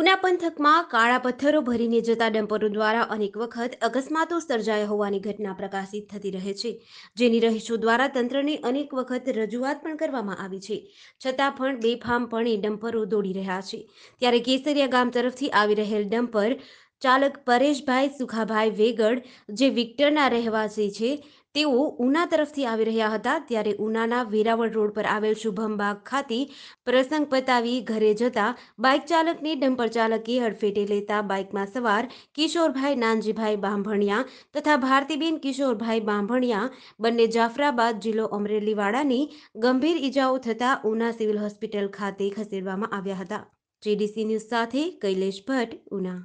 ઉના પંથકમાં કાળા પથ્થરો ભરીને જતા ડમ્પરો દ્વારા અનેક વખત અકસ્માતો સર્જાયા હોવાની ઘટના પ્રકાશિત થતી રહે છે જેની રહીશો દ્વારા તંત્રને અનેક વખત રજૂઆત પણ કરવામાં આવી છે છતાં પણ બેફામપણે ડમ્પરો દોડી રહ્યા છે ત્યારે કેસરિયા ગામ તરફથી આવી રહેલ ડમ્પર ચાલક પરેશભાઈ સુખાભાઈ વેગડ જે વિક્ટરના રહેવાસી છે તેઓ ઉના તરફથી આવી રહ્યા હતા ત્યારે ઉનાના વેરાવળ રોડ પર આવેલ શુભમ ખાતે પ્રસંગ પતાવી ઘરે જતા બાઇક ચાલકને ડમ્પર ચાલકે હડફેટે લેતા બાઇકમાં સવાર કિશોરભાઈ નાનજીભાઈ બાંભણિયા તથા ભારતીબેન કિશોરભાઈ બાંભણિયા બંને જાફરાબાદ જિલ્લો અમરેલીવાળાની ગંભીર ઇજાઓ થતા ઉના સિવિલ હોસ્પિટલ ખાતે ખસેડવામાં આવ્યા હતા જીડીસી ન્યૂઝ સાથે કૈલેશ ભટ્ટ ઉના